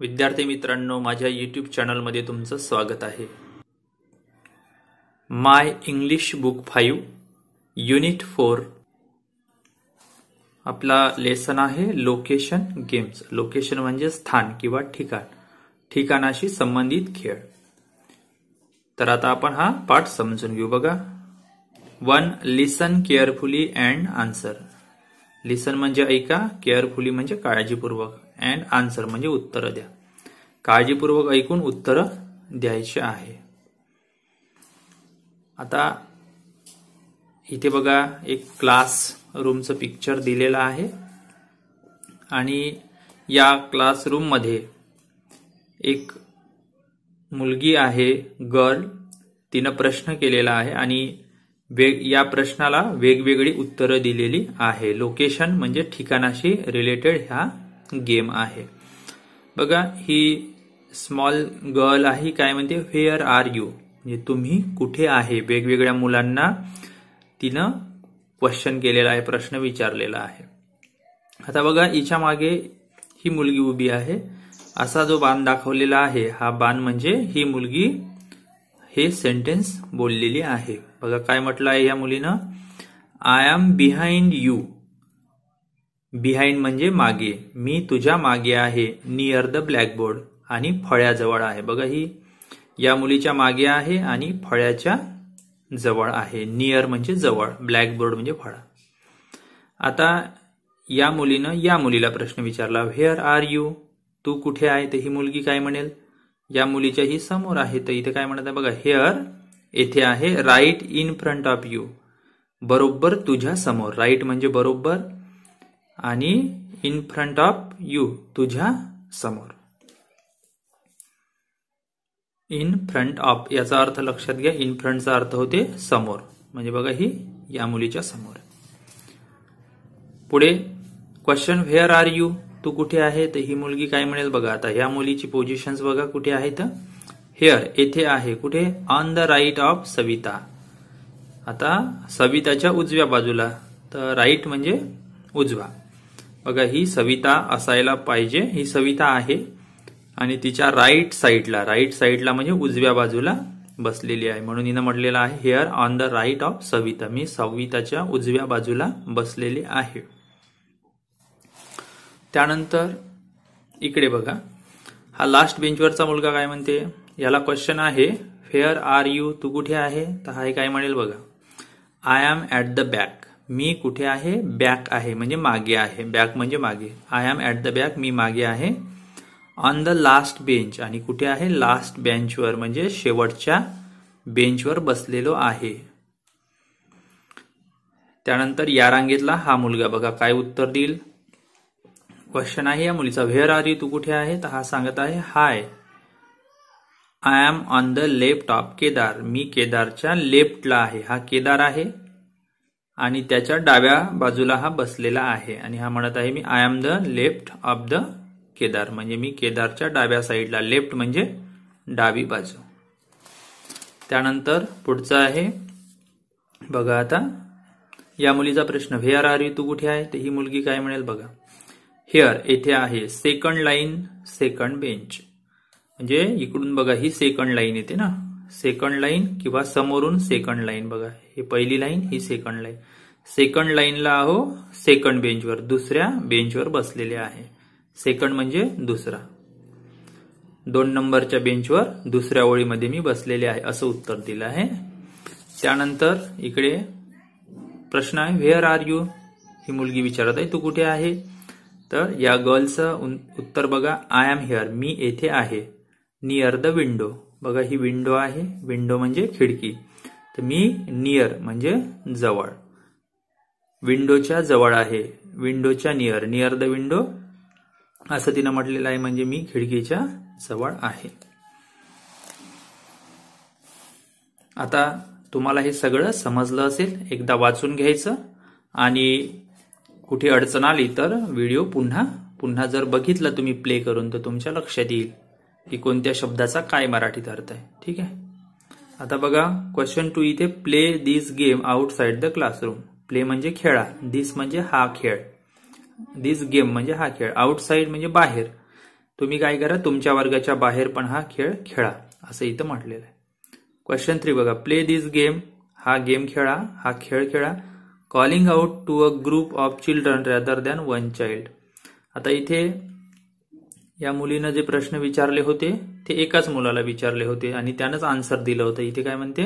विद्यार्थी मित्रांनो माझ्या यूट्यूब चॅनलमध्ये तुमचं स्वागत आहे my English book five unit four आपला लेसन आहे लोकेशन गेम्स लोकेशन म्हणजे स्थान किंवा ठिकाण ठिकाणाशी संबंधित खेळ तर आता आपण हा पाठ समजून घेऊ बघा one listen carefully and answer listen म्हणजे ऐका केअरफुली म्हणजे काळजीपूर्वक अँड आन्सर म्हणजे उत्तरं द्या काळजीपूर्वक ऐकून उत्तर द्यायचे आहे आता इथे बघा एक क्लास रूमचं पिक्चर दिलेलं आहे आणि या क्लासरूममध्ये एक मुलगी आहे गर्ल तिनं प्रश्न केलेला आहे आणि वेग या प्रश्नाला वेगवेगळी उत्तरं दिलेली आहे लोकेशन म्हणजे ठिकाणाशी रिलेटेड ह्या गेम आहे बघा ही स्मॉल गर्ल आहे काय म्हणते व्हेअर आर यू म्हणजे तुम्ही कुठे आहे वेगवेगळ्या मुलांना तिनं क्वेश्चन केलेला आहे प्रश्न विचारलेला आहे आता बघा हिच्या मागे ही मुलगी उभी आहे असा जो बाण दाखवलेला आहे हा बाण म्हणजे ही मुलगी हे सेंटेन्स बोललेली आहे बघा काय म्हटलं आहे या मुलीनं I am behind you behind म्हणजे मागे मी तुझ्या मागे आहे नियर द ब्लॅकबोर्ड आणि फळ्याजवळ आहे बघा ही या मुलीच्या मागे आहे आणि फळ्याच्या जवळ आहे नियर म्हणजे जवळ ब्लॅकबोर्ड म्हणजे फळा आता या मुलीनं या मुलीला प्रश्न विचारला व्हेअर आर यू तू कुठे आहे तर ही मुलगी काय म्हणेल या मुलीच्या ही समोर आहे तर इथे काय म्हणत आहे बघा हेअर येथे आहे right in front of you बरोबर तुझ्या समोर राईट म्हणजे बरोबर आणि इन फ्रंट ऑफ यू तुझ्या समोर इन फ्रंट ऑफ याचा अर्थ लक्षात घ्या इन फ्रंटचा अर्थ होते समोर म्हणजे बघा ही या मुलीच्या समोर पुढे क्वेश्चन व्हेअर आर यू तू कुठे आहे तर ही मुलगी काय म्हणेल बघा आता या मुलीची पोझिशन्स बघा कुठे आहे तर हेअर येथे आहे कुठे on the right of Savita आता सविताच्या उजव्या बाजूला तर राईट म्हणजे उजवा बघा ही सविता असायला पाहिजे ही सविता आहे आणि तिच्या राईट साईडला राईट साईडला म्हणजे उजव्या बाजूला बसलेली आहे म्हणून हिनं म्हटलेलं आहे here on the right of Savita मी सविताच्या उजव्या बाजूला बसलेली आहे त्यानंतर इकडे बघा हा लास्ट बेंचवरचा मुलगा काय म्हणते याला क्वेश्चन आहे फेअर आर यू तू कुठे आहे तर हा काय म्हणेल बघा I am at the back मी कुठे आहे बॅक आहे म्हणजे मागे आहे बॅक म्हणजे मागे I am at the back मी मागे आहे ऑन द लास्ट बेंच आणि कुठे आहे लास्ट बेंचवर म्हणजे शेवटच्या बेंचवर बसलेलो आहे त्यानंतर या रांगेतला हा मुलगा बघा काय उत्तर देईल क्वेश्चन आहे या मुलीचा व्हेअर यू तू कुठे आहे तर हा सांगत आहे hi I am on the left of Kedar मी केदारच्या लेफ्टला आहे हा केदार आहे आणि त्याच्या डाव्या बाजूला हा बसलेला आहे आणि हा म्हणत आहे मी I am the left of the Kedar म्हणजे मी केदारच्या डाव्या साईडला लेफ्ट म्हणजे डावी बाजू त्यानंतर पुढचं आहे बघा आता या मुलीचा प्रश्न व्हेअर आर यू तू कुठे आहे तर ही मुलगी काय म्हणेल बघा हेअर येथे आहे सेकंड लाईन सेकंड बेंच म्हणजे इकडून बघा ही सेकंड लाईन येते ना सेकंड लाईन किंवा समोरून सेकंड लाईन बघा हे पहिली लाईन ही सेकंड लाईन सेकंड लाईनला आहो सेकंड बेंचवर दुसऱ्या बेंचवर बसलेले आहे सेकंड म्हणजे दुसरा दोन नंबरच्या बेंचवर दुसऱ्या ओळीमध्ये मी बसलेले आहे असं उत्तर दिलं आहे त्यानंतर इकडे प्रश्न आहे व्हेअर आर यू ही मुलगी विचारत आहे तू कुठे आहे तर या गर्लचं उत्तर बघा आय एम हेअर मी येथे आहे नियर द विंडो बघा ही विंडो आहे विंडो म्हणजे खिडकी तर मी नियर म्हणजे जवळ विंडोच्या जवळ आहे विंडोच्या नियर नियर द विंडो असं तिनं म्हटलेलं आहे म्हणजे मी खिडकीच्या जवळ आहे आता तुम्हाला हे सगळं समजलं असेल एकदा वाचून घ्यायचं आणि कुठे अडचण आली तर व्हिडिओ पुन्हा पुन्हा जर बघितलं तुम्ही प्ले करून तर तुमच्या लक्षात येईल की कोणत्या शब्दाचा काय मराठीत अर्थ आहे ठीक आहे आता बघा क्वेश्चन टू इथे play this game outside the classroom play म्हणजे खेळा दिस म्हणजे हा खेळ दिस गेम म्हणजे हा खेळ आउटसाइड म्हणजे बाहेर तुम्ही काय करा तुमच्या वर्गाच्या बाहेर पण हा खेळ खेळा असं इथं म्हटलेलं आहे क्वेश्चन थ्री बघा प्ले दिस गेम हा गेम खेळा हा खेळ खेळा calling out to a group of children rather than one child आता इथे या मुलीनं जे प्रश्न विचारले होते ते एकाच मुलाला विचारले होते आणि त्यानंच आन्सर दिलं होतं इथे काय म्हणते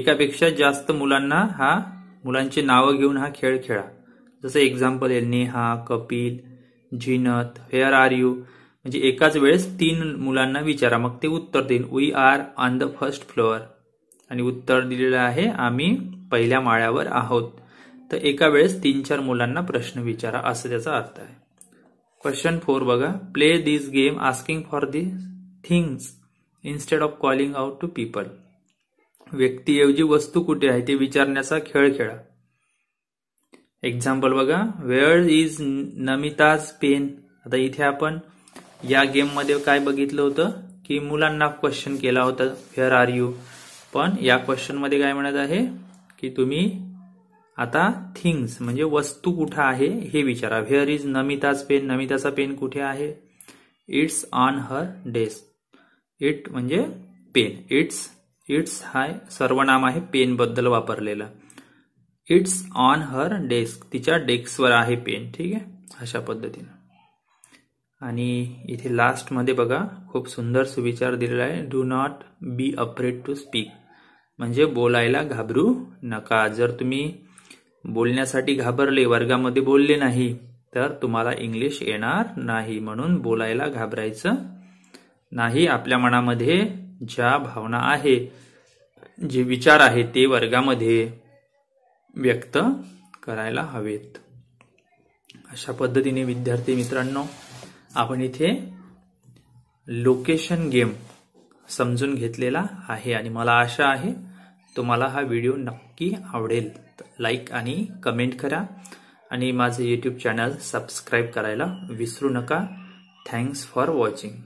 एकापेक्षा जास्त मुलांना हा मुलांची नावं घेऊन हा खेळ खेळा जसं एक्झाम्पल आहे Neha Kapil Zeenat here are you म्हणजे एकाच वेळेस तीन मुलांना विचारा मग ते उत्तर देईल we are on the first floor आणि उत्तर दिलेलं आहे आम्ही पहिल्या माळ्यावर आहोत तर एका वेळेस तीन चार मुलांना प्रश्न विचारा असं त्याचा अर्थ आहे क्वेश्चन फोर बघा play this game asking for the things instead of calling out to people व्यक्तीऐवजी वस्तू कुठे आहे ते विचारण्याचा खेळ खेळा एक्झाम्पल बघा वेअर इज नमिताज पेन आता इथे आपण या गेममध्ये काय बघितलं होतं की मुलांना क्वेश्चन केला होता वेअर आर यू पण या क्वेश्चनमध्ये काय म्हणत आहे की तुम्ही आता थिंग्स म्हणजे वस्तू कुठं आहे हे विचारा व्हेअर इज नमिताज पेन नमिताचा पेन कुठे आहे it's on her desk it म्हणजे पेन इट्स इट्स हा सर्वनाम आहे पेन बद्दल वापरलेलं इट्स ऑन हर डेस्क तिच्या डेस्कवर आहे पेन ठीक आहे अशा पद्धतीनं आणि इथे लास्टमध्ये बघा खूप सुंदर सुविचार दिलेला आहे do not be afraid to speak म्हणजे बोलायला घाबरू नका जर तुम्ही बोलण्यासाठी घाबरले वर्गामध्ये बोलले नाही तर तुम्हाला इंग्लिश येणार नाही म्हणून बोलायला घाबरायचं नाही आपल्या मनामध्ये ज्या भावना आहे जे विचार आहे ते वर्गामध्ये व्यक्त करायला हवेत अशा पद्धतीने विद्यार्थी मित्रांनो आपण इथे लोकेशन गेम समजून घेतलेला आहे आणि मला आशा आहे तुम्हाला हा व्हिडिओ नक्की आवडेल लाईक आणि कमेंट करा आणि माझे यूट्यूब चॅनल सबस्क्राईब करायला विसरू नका थँक्स फॉर वॉचिंग